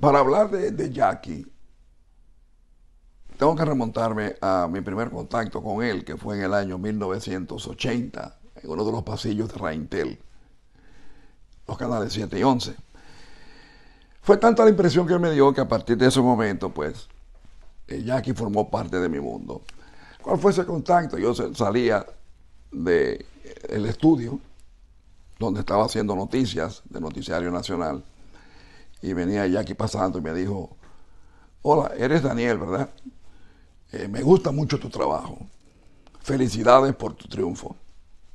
Para hablar de, Jackie, tengo que remontarme a mi primer contacto con él, que fue en el año 1980, en uno de los pasillos de Raintel, los canales 7 y 11. Fue tanta la impresión que él me dio que a partir de ese momento, pues, eh, Jackie formó parte de mi mundo. ¿Cuál fue ese contacto? Yo salía del eh, estudio, donde estaba haciendo noticias de Noticiario Nacional y venía Jackie pasando y me dijo, hola, eres Daniel, ¿verdad? Eh, me gusta mucho tu trabajo. Felicidades por tu triunfo.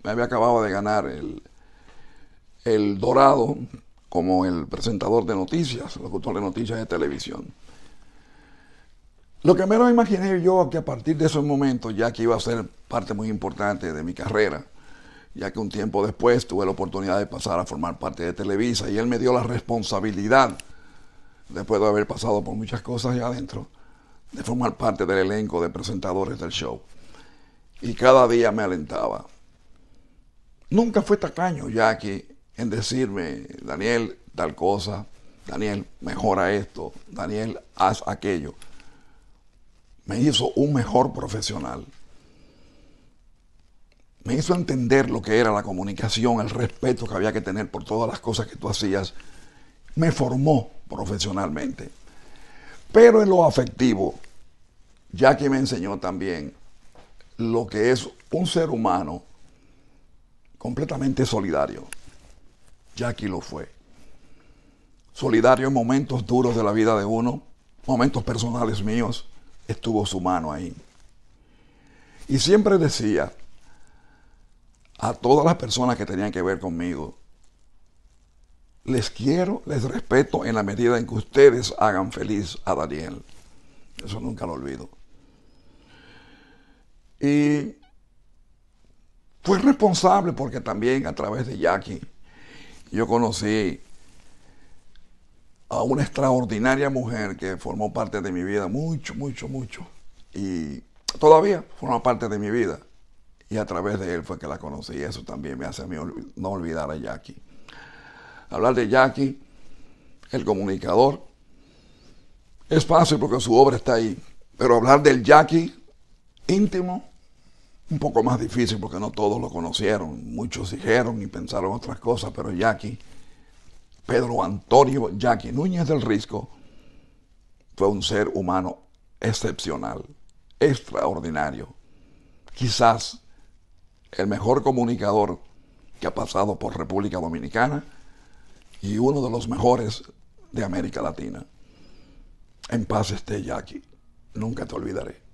Me había acabado de ganar el, el Dorado como el presentador de noticias, locutor de noticias de televisión. Lo que menos imaginé yo que a partir de esos momentos, Jackie iba a ser parte muy importante de mi carrera ya que un tiempo después tuve la oportunidad de pasar a formar parte de Televisa y él me dio la responsabilidad, después de haber pasado por muchas cosas allá adentro, de formar parte del elenco de presentadores del show. Y cada día me alentaba. Nunca fue tacaño que en decirme, Daniel, tal cosa, Daniel, mejora esto, Daniel, haz aquello. Me hizo un mejor profesional hizo entender lo que era la comunicación, el respeto que había que tener por todas las cosas que tú hacías. Me formó profesionalmente. Pero en lo afectivo, ...Jackie me enseñó también lo que es un ser humano completamente solidario. Jackie lo fue. Solidario en momentos duros de la vida de uno, momentos personales míos, estuvo su mano ahí. Y siempre decía, a todas las personas que tenían que ver conmigo. Les quiero, les respeto en la medida en que ustedes hagan feliz a Daniel. Eso nunca lo olvido. Y fue responsable porque también a través de Jackie yo conocí a una extraordinaria mujer que formó parte de mi vida mucho, mucho, mucho. Y todavía forma parte de mi vida. Y a través de él fue que la conocí. Eso también me hace a mí no olvidar a Jackie. Hablar de Jackie, el comunicador, es fácil porque su obra está ahí. Pero hablar del Jackie íntimo, un poco más difícil porque no todos lo conocieron. Muchos dijeron y pensaron otras cosas, pero Jackie, Pedro Antonio Jackie Núñez del Risco, fue un ser humano excepcional, extraordinario. Quizás el mejor comunicador que ha pasado por República Dominicana y uno de los mejores de América Latina. En paz esté Jackie, nunca te olvidaré.